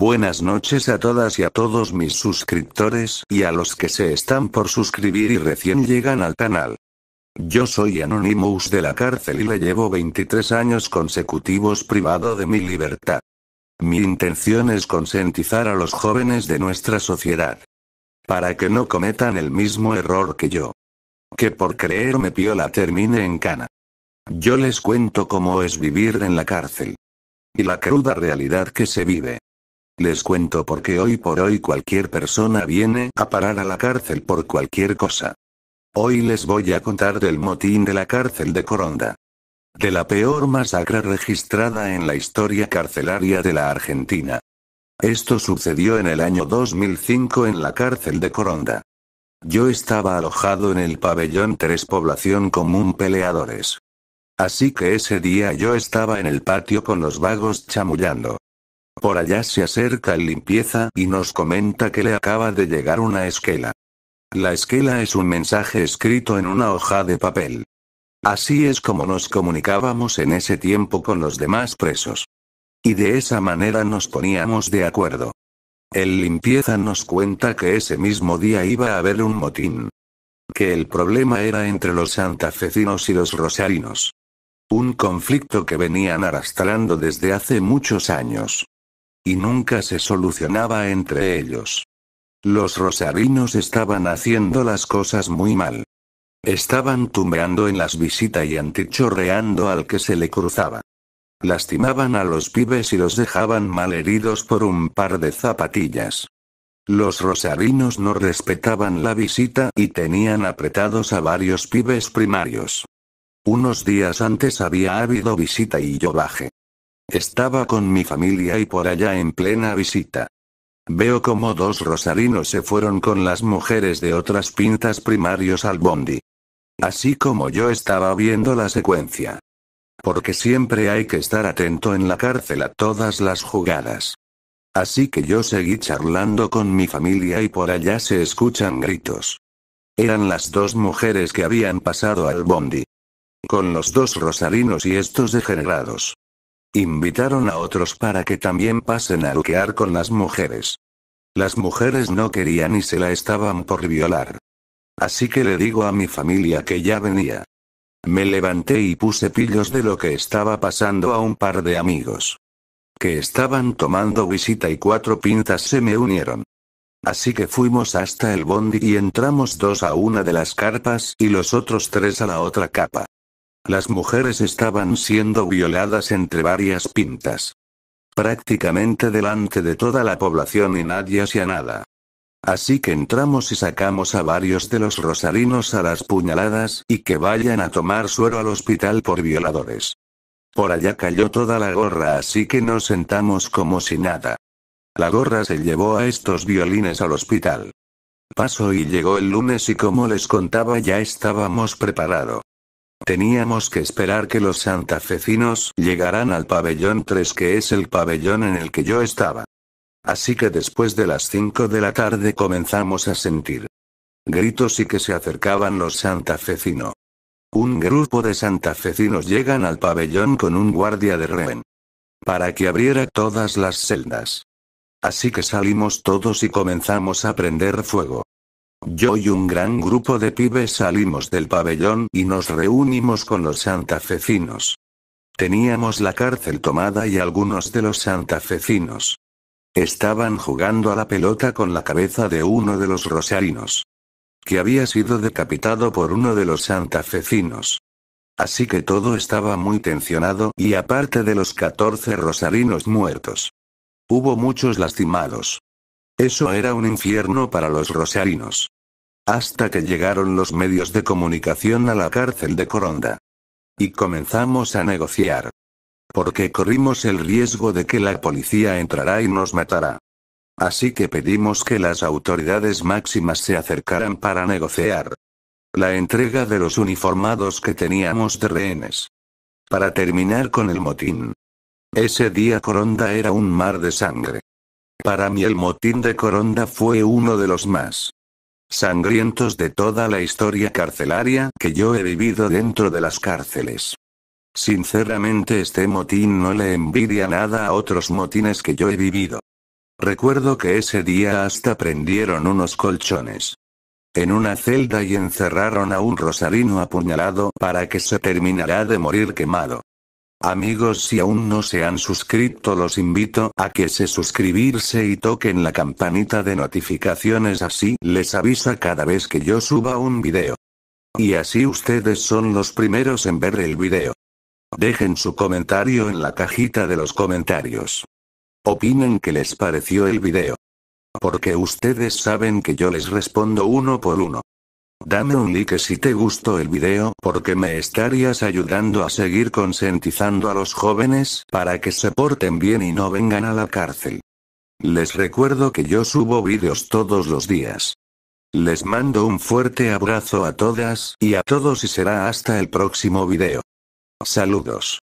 Buenas noches a todas y a todos mis suscriptores y a los que se están por suscribir y recién llegan al canal. Yo soy Anonymous de la cárcel y le llevo 23 años consecutivos privado de mi libertad. Mi intención es consentizar a los jóvenes de nuestra sociedad. Para que no cometan el mismo error que yo. Que por creerme piola termine en cana. Yo les cuento cómo es vivir en la cárcel. Y la cruda realidad que se vive. Les cuento porque hoy por hoy cualquier persona viene a parar a la cárcel por cualquier cosa. Hoy les voy a contar del motín de la cárcel de Coronda. De la peor masacre registrada en la historia carcelaria de la Argentina. Esto sucedió en el año 2005 en la cárcel de Coronda. Yo estaba alojado en el pabellón 3 Población Común Peleadores. Así que ese día yo estaba en el patio con los vagos chamullando. Por allá se acerca el limpieza y nos comenta que le acaba de llegar una esquela. La esquela es un mensaje escrito en una hoja de papel. Así es como nos comunicábamos en ese tiempo con los demás presos. Y de esa manera nos poníamos de acuerdo. El limpieza nos cuenta que ese mismo día iba a haber un motín. Que el problema era entre los santafecinos y los rosarinos. Un conflicto que venían arrastrando desde hace muchos años. Y nunca se solucionaba entre ellos. Los rosarinos estaban haciendo las cosas muy mal. Estaban tumbeando en las visitas y antichorreando al que se le cruzaba. Lastimaban a los pibes y los dejaban malheridos por un par de zapatillas. Los rosarinos no respetaban la visita y tenían apretados a varios pibes primarios. Unos días antes había habido visita y yo estaba con mi familia y por allá en plena visita. Veo como dos rosarinos se fueron con las mujeres de otras pintas primarios al bondi. Así como yo estaba viendo la secuencia. Porque siempre hay que estar atento en la cárcel a todas las jugadas. Así que yo seguí charlando con mi familia y por allá se escuchan gritos. Eran las dos mujeres que habían pasado al bondi. Con los dos rosarinos y estos degenerados. Invitaron a otros para que también pasen a luquear con las mujeres. Las mujeres no querían y se la estaban por violar. Así que le digo a mi familia que ya venía. Me levanté y puse pillos de lo que estaba pasando a un par de amigos. Que estaban tomando visita y cuatro pintas se me unieron. Así que fuimos hasta el bondi y entramos dos a una de las carpas y los otros tres a la otra capa. Las mujeres estaban siendo violadas entre varias pintas. Prácticamente delante de toda la población y nadie hacía nada. Así que entramos y sacamos a varios de los rosarinos a las puñaladas y que vayan a tomar suero al hospital por violadores. Por allá cayó toda la gorra, así que nos sentamos como si nada. La gorra se llevó a estos violines al hospital. Pasó y llegó el lunes y como les contaba ya estábamos preparados. Teníamos que esperar que los santafecinos llegaran al pabellón 3 que es el pabellón en el que yo estaba. Así que después de las 5 de la tarde comenzamos a sentir gritos y que se acercaban los santafecinos. Un grupo de santafecinos llegan al pabellón con un guardia de rehén. Para que abriera todas las celdas. Así que salimos todos y comenzamos a prender fuego. Yo y un gran grupo de pibes salimos del pabellón y nos reunimos con los santafecinos. Teníamos la cárcel tomada y algunos de los santafecinos. Estaban jugando a la pelota con la cabeza de uno de los rosarinos. Que había sido decapitado por uno de los santafecinos. Así que todo estaba muy tensionado y aparte de los 14 rosarinos muertos. Hubo muchos lastimados. Eso era un infierno para los rosarinos hasta que llegaron los medios de comunicación a la cárcel de Coronda. Y comenzamos a negociar. Porque corrimos el riesgo de que la policía entrará y nos matará. Así que pedimos que las autoridades máximas se acercaran para negociar. La entrega de los uniformados que teníamos de rehenes. Para terminar con el motín. Ese día Coronda era un mar de sangre. Para mí el motín de Coronda fue uno de los más sangrientos de toda la historia carcelaria que yo he vivido dentro de las cárceles. Sinceramente este motín no le envidia nada a otros motines que yo he vivido. Recuerdo que ese día hasta prendieron unos colchones. En una celda y encerraron a un rosarino apuñalado para que se terminara de morir quemado. Amigos si aún no se han suscrito los invito a que se suscribirse y toquen la campanita de notificaciones así les avisa cada vez que yo suba un video. Y así ustedes son los primeros en ver el video. Dejen su comentario en la cajita de los comentarios. Opinen que les pareció el video. Porque ustedes saben que yo les respondo uno por uno. Dame un like si te gustó el video porque me estarías ayudando a seguir consentizando a los jóvenes para que se porten bien y no vengan a la cárcel. Les recuerdo que yo subo videos todos los días. Les mando un fuerte abrazo a todas y a todos y será hasta el próximo video. Saludos.